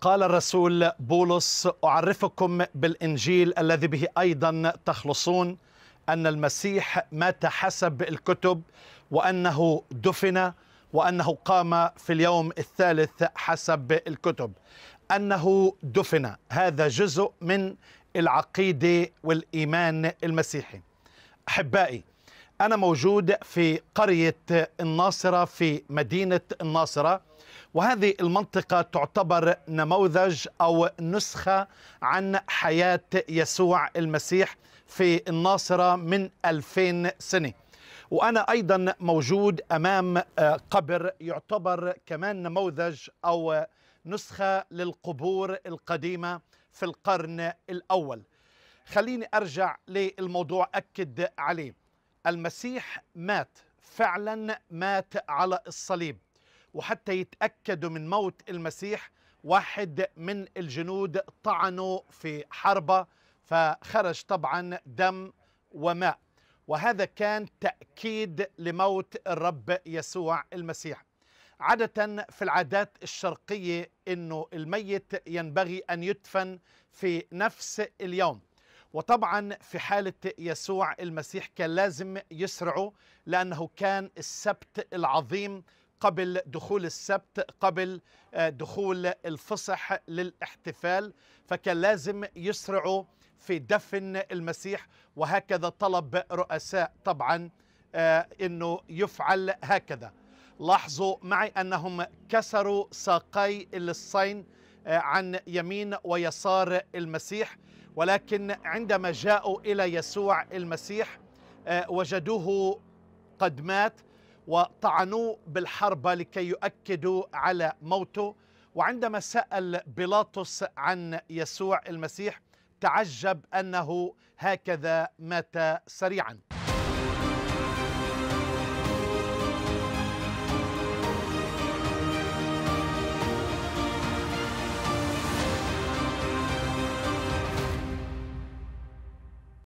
قال الرسول بولس اعرفكم بالانجيل الذي به ايضا تخلصون ان المسيح مات حسب الكتب وانه دفن وانه قام في اليوم الثالث حسب الكتب انه دفن هذا جزء من العقيده والايمان المسيحي احبائي أنا موجود في قرية الناصرة في مدينة الناصرة وهذه المنطقة تعتبر نموذج أو نسخة عن حياة يسوع المسيح في الناصرة من 2000 سنة وأنا أيضا موجود أمام آه، قبر يعتبر كمان نموذج أو نسخة للقبور القديمة في القرن الأول خليني أرجع للموضوع أكد عليه المسيح مات فعلا مات على الصليب وحتى يتأكدوا من موت المسيح واحد من الجنود طعنوا في حربة فخرج طبعا دم وماء وهذا كان تأكيد لموت الرب يسوع المسيح عادة في العادات الشرقية أنه الميت ينبغي أن يدفن في نفس اليوم وطبعا في حالة يسوع المسيح كان لازم يسرعوا لأنه كان السبت العظيم قبل دخول السبت قبل آه، دخول الفصح للاحتفال فكان لازم يسرعوا في دفن المسيح وهكذا طلب رؤساء طبعا آه، انه يفعل هكذا لاحظوا معي انهم كسروا ساقي اللصين آه، عن يمين ويسار المسيح ولكن عندما جاءوا الى يسوع المسيح آه، وجدوه قد مات وطعنوه بالحربه لكي يؤكدوا على موته وعندما سال بيلاطس عن يسوع المسيح تعجب انه هكذا مات سريعا